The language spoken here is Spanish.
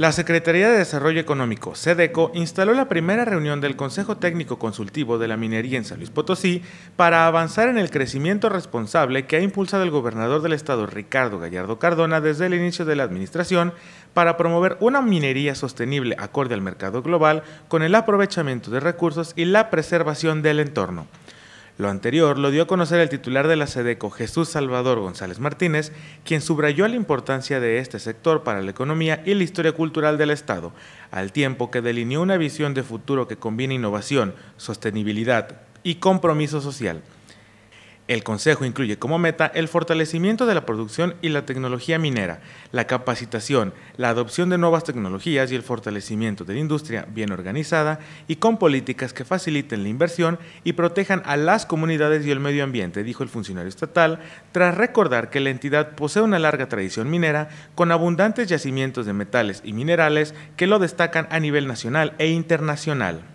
La Secretaría de Desarrollo Económico, SEDECO, instaló la primera reunión del Consejo Técnico Consultivo de la Minería en San Luis Potosí para avanzar en el crecimiento responsable que ha impulsado el gobernador del estado, Ricardo Gallardo Cardona, desde el inicio de la administración para promover una minería sostenible acorde al mercado global con el aprovechamiento de recursos y la preservación del entorno. Lo anterior lo dio a conocer el titular de la SEDECO, Jesús Salvador González Martínez, quien subrayó la importancia de este sector para la economía y la historia cultural del Estado, al tiempo que delineó una visión de futuro que combina innovación, sostenibilidad y compromiso social. El Consejo incluye como meta el fortalecimiento de la producción y la tecnología minera, la capacitación, la adopción de nuevas tecnologías y el fortalecimiento de la industria bien organizada y con políticas que faciliten la inversión y protejan a las comunidades y el medio ambiente, dijo el funcionario estatal, tras recordar que la entidad posee una larga tradición minera con abundantes yacimientos de metales y minerales que lo destacan a nivel nacional e internacional.